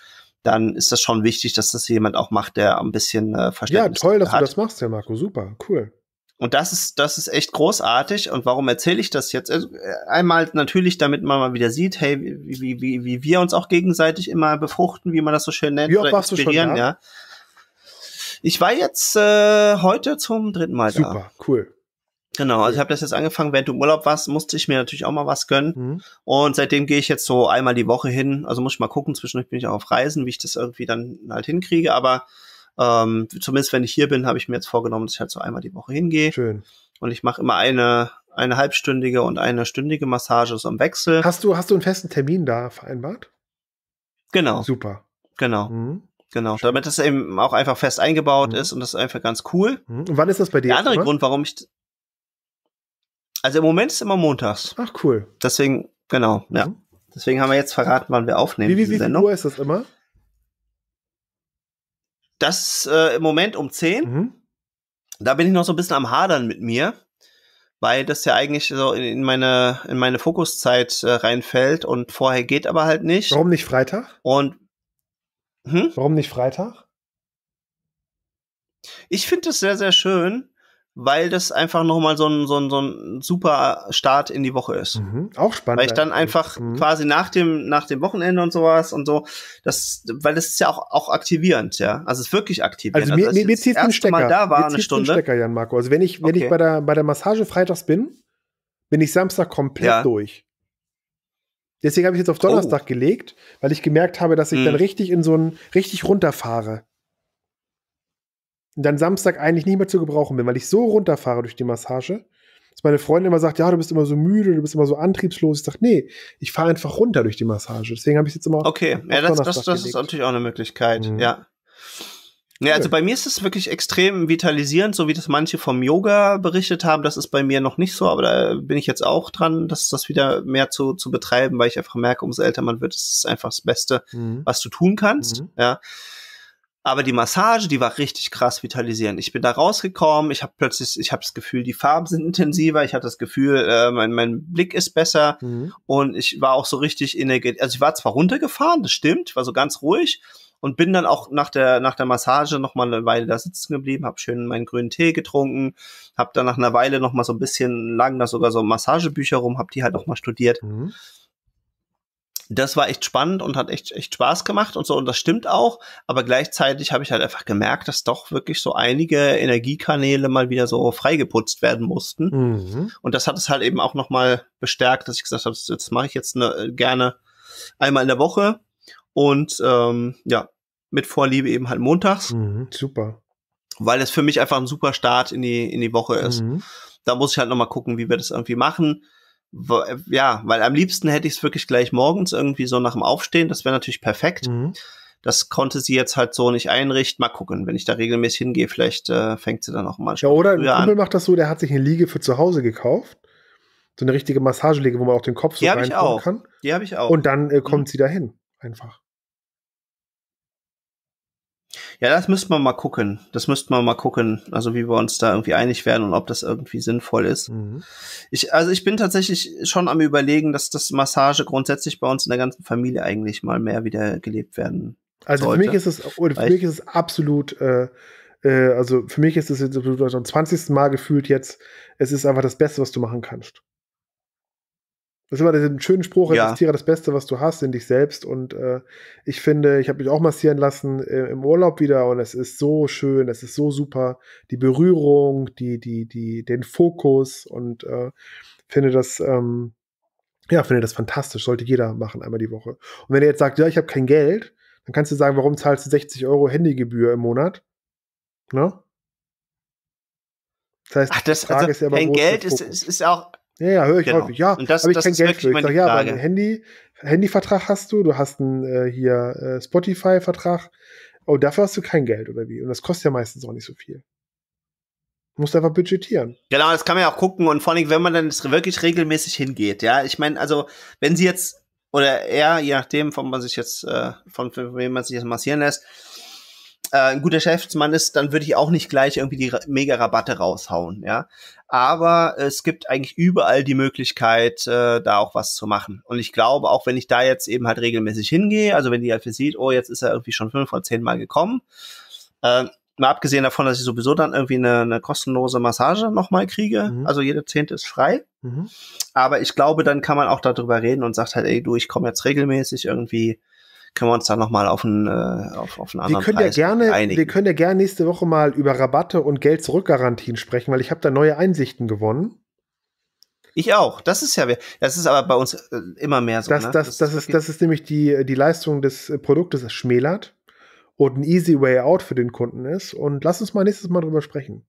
dann ist das schon wichtig, dass das jemand auch macht, der ein bisschen äh, Verständnis Ja, toll, dass du das machst, Herr Marco. Super, cool. Und das ist, das ist echt großartig. Und warum erzähle ich das jetzt? Also, äh, einmal natürlich, damit man mal wieder sieht, hey, wie, wie, wie, wie wir uns auch gegenseitig immer befruchten, wie man das so schön nennt. Wie oft warst du schon da? Ja? Ich war jetzt äh, heute zum dritten Mal Super, da. Super, cool. Genau, also ich habe das jetzt angefangen, während du im Urlaub warst, musste ich mir natürlich auch mal was gönnen. Mhm. Und seitdem gehe ich jetzt so einmal die Woche hin. Also muss ich mal gucken, zwischendurch bin ich auch auf Reisen, wie ich das irgendwie dann halt hinkriege. Aber ähm, zumindest wenn ich hier bin, habe ich mir jetzt vorgenommen, dass ich halt so einmal die Woche hingehe. Schön. Und ich mache immer eine, eine halbstündige und eine stündige Massage so am Wechsel. Hast du, hast du einen festen Termin da vereinbart? Genau. Super. Genau. Mhm. Genau, damit das eben auch einfach fest eingebaut mhm. ist und das ist einfach ganz cool. Mhm. Und wann ist das bei dir? Der andere oder? Grund, warum ich. Also im Moment ist es immer montags. Ach cool. Deswegen, genau, mhm. ja. Deswegen haben wir jetzt verraten, wann wir aufnehmen. Wie, wie, wie viel Uhr ist das immer? Das äh, im Moment um 10. Mhm. Da bin ich noch so ein bisschen am Hadern mit mir, weil das ja eigentlich so in, meine, in meine Fokuszeit äh, reinfällt und vorher geht aber halt nicht. Warum nicht Freitag? Und hm? Warum nicht Freitag? Ich finde es sehr, sehr schön, weil das einfach nochmal so ein, so, ein, so ein super Start in die Woche ist. Mhm. Auch spannend. Weil ich dann einfach mhm. quasi nach dem, nach dem Wochenende und sowas und so, das, weil das ist ja auch, auch aktivierend, ja. Also es ist wirklich aktivierend. Also mir, also, mir, mir zieht den Stecker. da war eine Stunde. Stecker, Jan Marco. Also wenn ich, wenn okay. ich bei der, bei der Massage freitags bin, bin ich Samstag komplett ja. durch. Deswegen habe ich jetzt auf Donnerstag oh. gelegt, weil ich gemerkt habe, dass ich hm. dann mhm. richtig in so einen, richtig runterfahre. Und dann Samstag eigentlich nicht mehr zu gebrauchen bin, weil ich so runterfahre durch die Massage, dass meine Freundin immer sagt, ja, du bist immer so müde, du bist immer so antriebslos. Ich sage, nee, ich fahre einfach runter durch die Massage. Deswegen habe ich jetzt immer Okay, auf, auf ja, das, das, das ist natürlich auch eine Möglichkeit, mhm. ja. Ja, also bei mir ist es wirklich extrem vitalisierend, so wie das manche vom Yoga berichtet haben. Das ist bei mir noch nicht so, aber da bin ich jetzt auch dran, dass das wieder mehr zu, zu betreiben, weil ich einfach merke, umso älter man wird, ist es einfach das Beste, mhm. was du tun kannst. Mhm. Ja. Aber die Massage, die war richtig krass vitalisierend. Ich bin da rausgekommen, ich habe plötzlich, ich habe das Gefühl, die Farben sind intensiver, ich habe das Gefühl, äh, mein, mein Blick ist besser mhm. und ich war auch so richtig energetisch. Also ich war zwar runtergefahren, das stimmt, war so ganz ruhig, und bin dann auch nach der, nach der Massage nochmal eine Weile da sitzen geblieben, habe schön meinen grünen Tee getrunken, habe dann nach einer Weile nochmal so ein bisschen, lang da sogar so Massagebücher rum, habe die halt mal studiert. Mhm das war echt spannend und hat echt, echt Spaß gemacht und so. Und das stimmt auch. Aber gleichzeitig habe ich halt einfach gemerkt, dass doch wirklich so einige Energiekanäle mal wieder so freigeputzt werden mussten. Mhm. Und das hat es halt eben auch nochmal bestärkt, dass ich gesagt habe, das, das mache ich jetzt ne, äh, gerne einmal in der Woche und ähm, ja, mit Vorliebe eben halt montags. Mhm, super. Weil es für mich einfach ein super Start in die, in die Woche ist. Mhm. Da muss ich halt nochmal gucken, wie wir das irgendwie machen. Ja, weil am liebsten hätte ich es wirklich gleich morgens irgendwie so nach dem Aufstehen. Das wäre natürlich perfekt. Mhm. Das konnte sie jetzt halt so nicht einrichten. Mal gucken, wenn ich da regelmäßig hingehe, vielleicht äh, fängt sie dann auch mal. Ja, oder ein Kumpel macht das so, der hat sich eine Liege für zu Hause gekauft. So eine richtige Massagelege, wo man auch den Kopf so reinkommen kann. Die habe ich auch. Und dann äh, kommt mhm. sie dahin einfach. Ja, das müsste man mal gucken. Das müsste man mal gucken, also wie wir uns da irgendwie einig werden und ob das irgendwie sinnvoll ist. Mhm. Ich, also ich bin tatsächlich schon am überlegen, dass das Massage grundsätzlich bei uns in der ganzen Familie eigentlich mal mehr wieder gelebt werden. Also sollte. für mich ist es, für Weil mich ist es absolut, äh, äh, also für mich ist es jetzt zum also 20. Mal gefühlt jetzt, es ist einfach das Beste, was du machen kannst. Das ist immer diesen schönen Spruch, ja. das Beste, was du hast, in dich selbst. Und äh, ich finde, ich habe mich auch massieren lassen äh, im Urlaub wieder und es ist so schön, es ist so super. Die Berührung, die, die, die, den Fokus und äh, finde das, ähm, ja, finde das fantastisch. Sollte jeder machen, einmal die Woche. Und wenn er jetzt sagt, ja, ich habe kein Geld, dann kannst du sagen, warum zahlst du 60 Euro Handygebühr im Monat? Ne? Das heißt, Ach, das, also, ist ja kein Geld ist, ist, ist auch ja, ja, höre ich genau. häufig. Ja, und das, habe ich das kein Geld für. Ich sage, ja, aber einen Handy, Handyvertrag hast du, du hast einen äh, hier äh, Spotify-Vertrag. Oh, dafür hast du kein Geld, oder wie? Und das kostet ja meistens auch nicht so viel. Du musst einfach budgetieren. Genau, das kann man ja auch gucken. Und vor allem, wenn man dann wirklich regelmäßig hingeht, ja. Ich meine, also, wenn sie jetzt, oder er, je nachdem, von man sich jetzt, äh, von, von wem man sich jetzt massieren lässt, äh, ein guter Geschäftsmann ist, dann würde ich auch nicht gleich irgendwie die mega Rabatte raushauen, ja. Aber es gibt eigentlich überall die Möglichkeit, äh, da auch was zu machen. Und ich glaube, auch wenn ich da jetzt eben halt regelmäßig hingehe, also wenn die halt sieht, oh, jetzt ist er irgendwie schon fünf oder zehn Mal gekommen, äh, mal abgesehen davon, dass ich sowieso dann irgendwie eine, eine kostenlose Massage nochmal kriege. Mhm. Also jede zehnte ist frei. Mhm. Aber ich glaube, dann kann man auch darüber reden und sagt halt, ey, du, ich komme jetzt regelmäßig irgendwie können wir uns da nochmal auf einen, äh, auf, auf einen anderen wir können Preis ja gerne, einigen. Wir können ja gerne nächste Woche mal über Rabatte und Geld-Zurückgarantien sprechen, weil ich habe da neue Einsichten gewonnen. Ich auch. Das ist ja, das ist aber bei uns äh, immer mehr so. Das, ne? das, das, das, ist, das ist nämlich die, die Leistung des äh, Produktes schmälert und ein easy way out für den Kunden ist. Und lass uns mal nächstes Mal drüber sprechen.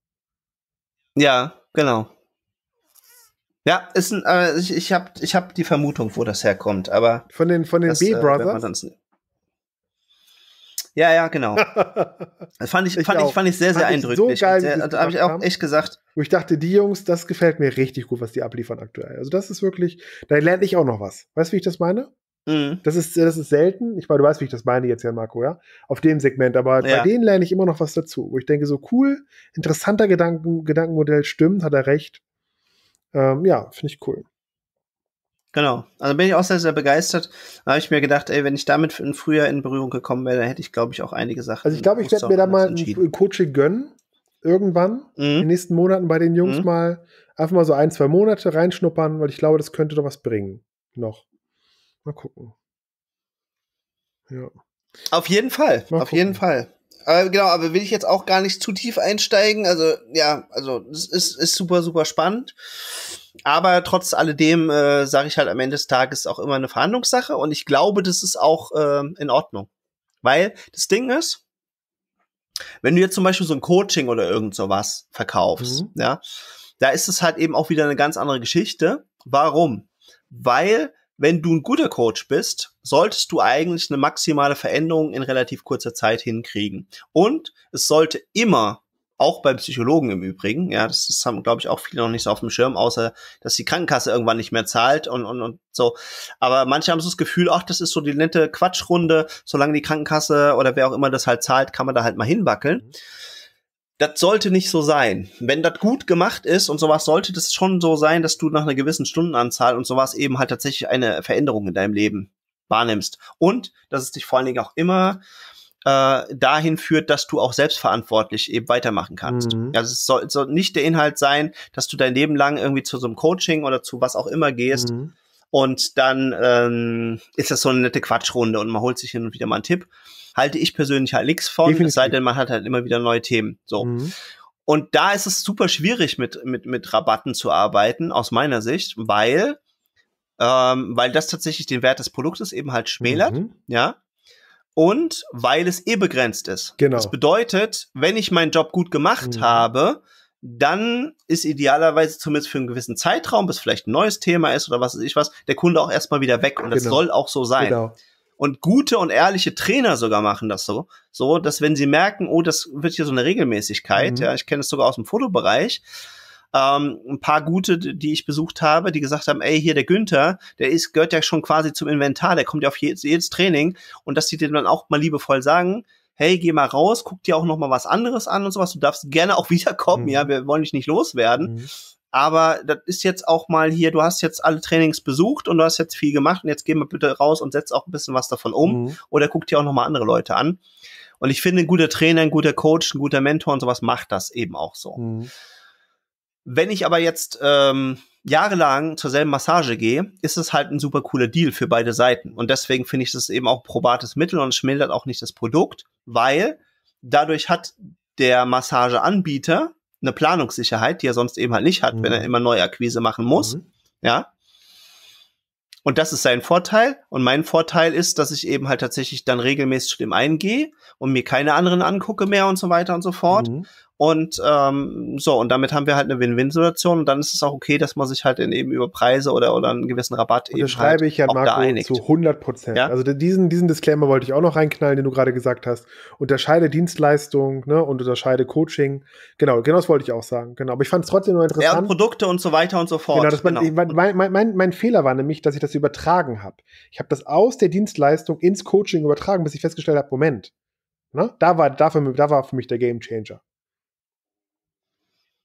Ja, genau. Ja, ist ein, äh, ich, ich habe ich hab die Vermutung, wo das herkommt, aber. Von den, von den B-Brothers? Äh, ja, ja, genau. Das fand ich, ich fand, ich, fand ich sehr, sehr fand eindrücklich. So geil, da also habe ich auch echt gesagt. Wo ich dachte, die Jungs, das gefällt mir richtig gut, was die abliefern aktuell. Also das ist wirklich, da lerne ich auch noch was. Weißt du, wie ich das meine? Mhm. Das, ist, das ist selten. Ich meine, du weißt, wie ich das meine jetzt, Jan Marco, ja? Auf dem Segment. Aber ja. bei denen lerne ich immer noch was dazu. Wo ich denke, so cool, interessanter Gedanken, Gedankenmodell, stimmt, hat er recht. Ähm, ja, finde ich cool. Genau. Also bin ich auch sehr, sehr begeistert. Da habe ich mir gedacht, ey, wenn ich damit früher in Berührung gekommen wäre, dann hätte ich, glaube ich, auch einige Sachen. Also ich glaube, ich werde mir da mal ein Coaching gönnen. Irgendwann, mhm. in den nächsten Monaten bei den Jungs mhm. mal einfach mal so ein, zwei Monate reinschnuppern, weil ich glaube, das könnte doch was bringen. Noch. Mal gucken. Ja. Auf jeden Fall. Mal auf gucken. jeden Fall. Aber genau, aber will ich jetzt auch gar nicht zu tief einsteigen. Also, ja, also es ist, ist super, super spannend. Aber trotz alledem äh, sage ich halt am Ende des Tages auch immer eine Verhandlungssache und ich glaube, das ist auch äh, in Ordnung. Weil das Ding ist, wenn du jetzt zum Beispiel so ein Coaching oder irgend sowas verkaufst, mhm. ja, da ist es halt eben auch wieder eine ganz andere Geschichte. Warum? Weil, wenn du ein guter Coach bist, solltest du eigentlich eine maximale Veränderung in relativ kurzer Zeit hinkriegen. Und es sollte immer auch beim Psychologen im Übrigen. Ja, das, das haben, glaube ich, auch viele noch nicht so auf dem Schirm, außer dass die Krankenkasse irgendwann nicht mehr zahlt und, und, und so. Aber manche haben so das Gefühl, ach, das ist so die nette Quatschrunde, solange die Krankenkasse oder wer auch immer das halt zahlt, kann man da halt mal hinwackeln. Mhm. Das sollte nicht so sein. Wenn das gut gemacht ist und sowas, sollte das schon so sein, dass du nach einer gewissen Stundenanzahl und sowas eben halt tatsächlich eine Veränderung in deinem Leben wahrnimmst. Und dass es dich vor allen Dingen auch immer äh, dahin führt, dass du auch selbstverantwortlich eben weitermachen kannst. Mhm. Also es soll, soll nicht der Inhalt sein, dass du dein Leben lang irgendwie zu so einem Coaching oder zu was auch immer gehst. Mhm. Und dann ähm, ist das so eine nette Quatschrunde und man holt sich hin und wieder mal einen Tipp. Halte ich persönlich halt nichts von, Definitiv. es sei denn, man hat halt immer wieder neue Themen. So. Mhm. Und da ist es super schwierig, mit, mit, mit Rabatten zu arbeiten, aus meiner Sicht, weil, ähm, weil das tatsächlich den Wert des Produktes eben halt schmälert. Mhm. Ja und weil es eh begrenzt ist. Genau. Das bedeutet, wenn ich meinen Job gut gemacht mhm. habe, dann ist idealerweise zumindest für einen gewissen Zeitraum, bis vielleicht ein neues Thema ist oder was weiß ich was, der Kunde auch erstmal wieder weg und das genau. soll auch so sein. Genau. Und gute und ehrliche Trainer sogar machen das so, so dass wenn sie merken, oh, das wird hier so eine Regelmäßigkeit, mhm. ja, ich kenne es sogar aus dem Fotobereich, ähm, ein paar gute, die ich besucht habe, die gesagt haben, ey, hier der Günther, der ist, gehört ja schon quasi zum Inventar, der kommt ja auf jedes, jedes Training und dass die dir dann auch mal liebevoll sagen, hey, geh mal raus, guck dir auch noch mal was anderes an und sowas, du darfst gerne auch wiederkommen, mhm. ja, wir wollen dich nicht loswerden. Mhm. Aber das ist jetzt auch mal hier, du hast jetzt alle Trainings besucht und du hast jetzt viel gemacht und jetzt geh mal bitte raus und setz auch ein bisschen was davon um mhm. oder guck dir auch noch mal andere Leute an. Und ich finde, ein guter Trainer, ein guter Coach, ein guter Mentor und sowas macht das eben auch so. Mhm. Wenn ich aber jetzt ähm, jahrelang zur selben Massage gehe, ist es halt ein super cooler Deal für beide Seiten. Und deswegen finde ich das eben auch probates Mittel und schmildert auch nicht das Produkt, weil dadurch hat der Massageanbieter eine Planungssicherheit, die er sonst eben halt nicht hat, mhm. wenn er mhm. immer neue Akquise machen muss. Mhm. Ja. Und das ist sein Vorteil. Und mein Vorteil ist, dass ich eben halt tatsächlich dann regelmäßig zu dem einen gehe und mir keine anderen angucke mehr und so weiter und so fort. Mhm. Und ähm, so, und damit haben wir halt eine Win-Win-Situation und dann ist es auch okay, dass man sich halt in, eben über Preise oder, oder einen gewissen Rabatt eben. Das schreibe halt ich ja Marco zu 100 Prozent. Ja? Also diesen, diesen Disclaimer wollte ich auch noch reinknallen, den du gerade gesagt hast. Unterscheide Dienstleistung ne, und unterscheide Coaching. Genau, genau das wollte ich auch sagen. Genau. Aber ich fand es trotzdem nur interessant. Ja, Produkte und so weiter und so fort. Genau, man, genau. Mein, mein, mein, mein Fehler war nämlich, dass ich das übertragen habe. Ich habe das aus der Dienstleistung ins Coaching übertragen, bis ich festgestellt habe, Moment. Ne? Da, war, da, für, da war für mich der Game Changer.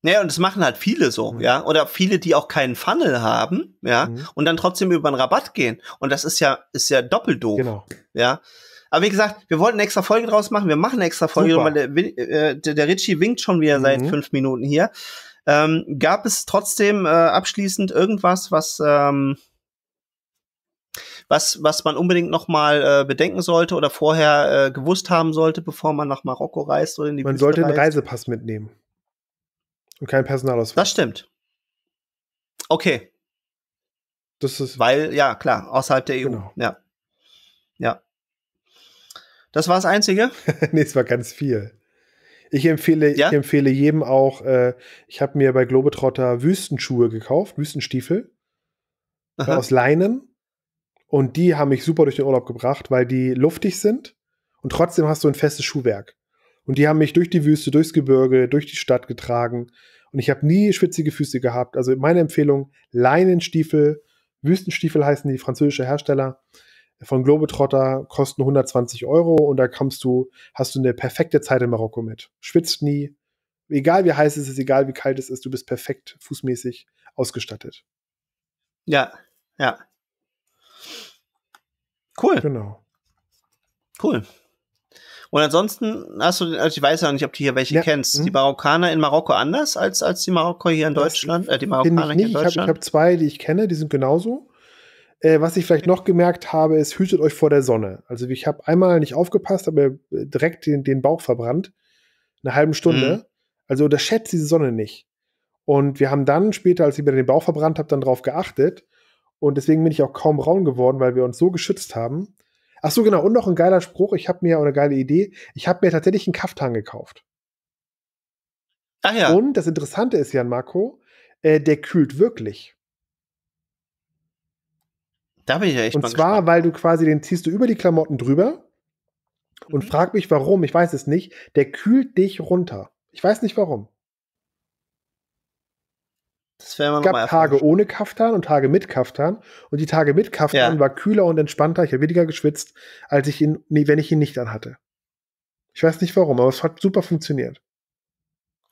Naja, und das machen halt viele so, mhm. ja. Oder viele, die auch keinen Funnel haben, ja, mhm. und dann trotzdem über einen Rabatt gehen. Und das ist ja, ist ja doppelt doof. Genau. Ja. Aber wie gesagt, wir wollten eine extra Folge draus machen. Wir machen eine extra Folge, Super. weil der, äh, der Richie winkt schon wieder seit mhm. fünf Minuten hier. Ähm, gab es trotzdem äh, abschließend irgendwas, was, ähm, was, was man unbedingt nochmal äh, bedenken sollte oder vorher äh, gewusst haben sollte, bevor man nach Marokko reist oder in die Man Wüste sollte einen Reisepass mitnehmen. Und kein Personalausweis. Das stimmt. Okay. Das ist. Weil, ja, klar, außerhalb der EU. Genau. Ja. Ja. Das war das Einzige? nee, es war ganz viel. Ich empfehle, ja? ich empfehle jedem auch, äh, ich habe mir bei Globetrotter Wüstenschuhe gekauft, Wüstenstiefel äh, Aha. aus Leinen. Und die haben mich super durch den Urlaub gebracht, weil die luftig sind und trotzdem hast du ein festes Schuhwerk. Und die haben mich durch die Wüste, durchs Gebirge, durch die Stadt getragen. Und ich habe nie schwitzige Füße gehabt. Also meine Empfehlung, Leinenstiefel, Wüstenstiefel heißen die französische Hersteller von Globetrotter, kosten 120 Euro und da kommst du, hast du eine perfekte Zeit in Marokko mit. Schwitzt nie, egal wie heiß es ist, egal wie kalt es ist, du bist perfekt fußmäßig ausgestattet. Ja, ja. Cool. Genau. Cool. Und ansonsten hast du, also ich weiß ja nicht, ob du hier welche ja. kennst. Mhm. Die Marokkaner in Marokko anders als, als die Marokko hier in Deutschland? Äh, die Marokkaner ich in Deutschland? Ich habe hab zwei, die ich kenne, die sind genauso. Äh, was ich vielleicht noch gemerkt habe, ist, hütet euch vor der Sonne. Also ich habe einmal nicht aufgepasst, aber direkt den, den Bauch verbrannt. Eine halbe Stunde. Mhm. Also unterschätzt diese Sonne nicht. Und wir haben dann später, als ich wieder den Bauch verbrannt habe, dann drauf geachtet. Und deswegen bin ich auch kaum braun geworden, weil wir uns so geschützt haben. Ach so, genau. Und noch ein geiler Spruch. Ich habe mir, oder geile Idee, ich habe mir tatsächlich einen Kaftan gekauft. Ach ja. Und das Interessante ist, Jan Marco, äh, der kühlt wirklich. Da bin ich ja echt Und zwar, gespannt. weil du quasi den ziehst du über die Klamotten drüber mhm. und frag mich warum, ich weiß es nicht. Der kühlt dich runter. Ich weiß nicht warum. Das wäre mal Es gab Tage ohne Kaftan und Tage mit Kaftan. Und die Tage mit Kaftan ja. war kühler und entspannter. Ich habe weniger geschwitzt, als ich ihn, nee, wenn ich ihn nicht anhatte. Ich weiß nicht warum, aber es hat super funktioniert.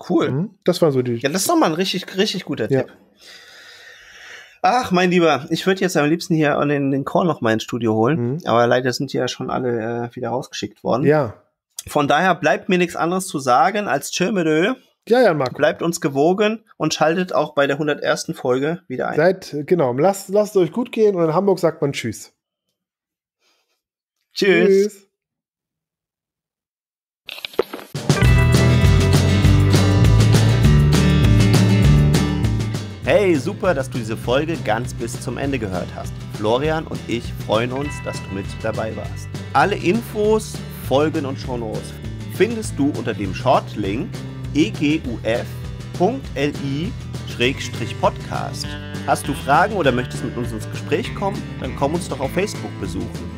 Cool. Mhm. Das war so die. Ja, das ist nochmal ein richtig, richtig guter ja. Tipp. Ach, mein Lieber, ich würde jetzt am liebsten hier in den Chor noch mal ins Studio holen, mhm. aber leider sind die ja schon alle äh, wieder rausgeschickt worden. Ja. Von daher bleibt mir nichts anderes zu sagen als Tschö mit ja, ja, Marco. Bleibt uns gewogen und schaltet auch bei der 101. Folge wieder ein. Seid, äh, genau, lasst, lasst euch gut gehen und in Hamburg sagt man Tschüss. Tschüss. Tschüss. Hey, super, dass du diese Folge ganz bis zum Ende gehört hast. Florian und ich freuen uns, dass du mit dabei warst. Alle Infos, Folgen und Shownotes findest du unter dem Shortlink eguf.li-podcast. Hast du Fragen oder möchtest mit uns ins Gespräch kommen? Dann komm uns doch auf Facebook besuchen.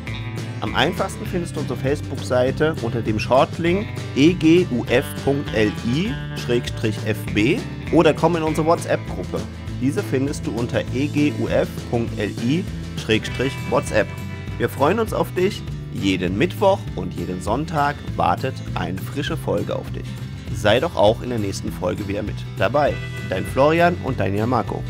Am einfachsten findest du unsere Facebook-Seite unter dem Shortlink eguf.li-fb oder komm in unsere WhatsApp-Gruppe. Diese findest du unter eguf.li-whatsapp. Wir freuen uns auf dich. Jeden Mittwoch und jeden Sonntag wartet eine frische Folge auf dich. Sei doch auch in der nächsten Folge wieder mit dabei. Dein Florian und dein Jan Marco.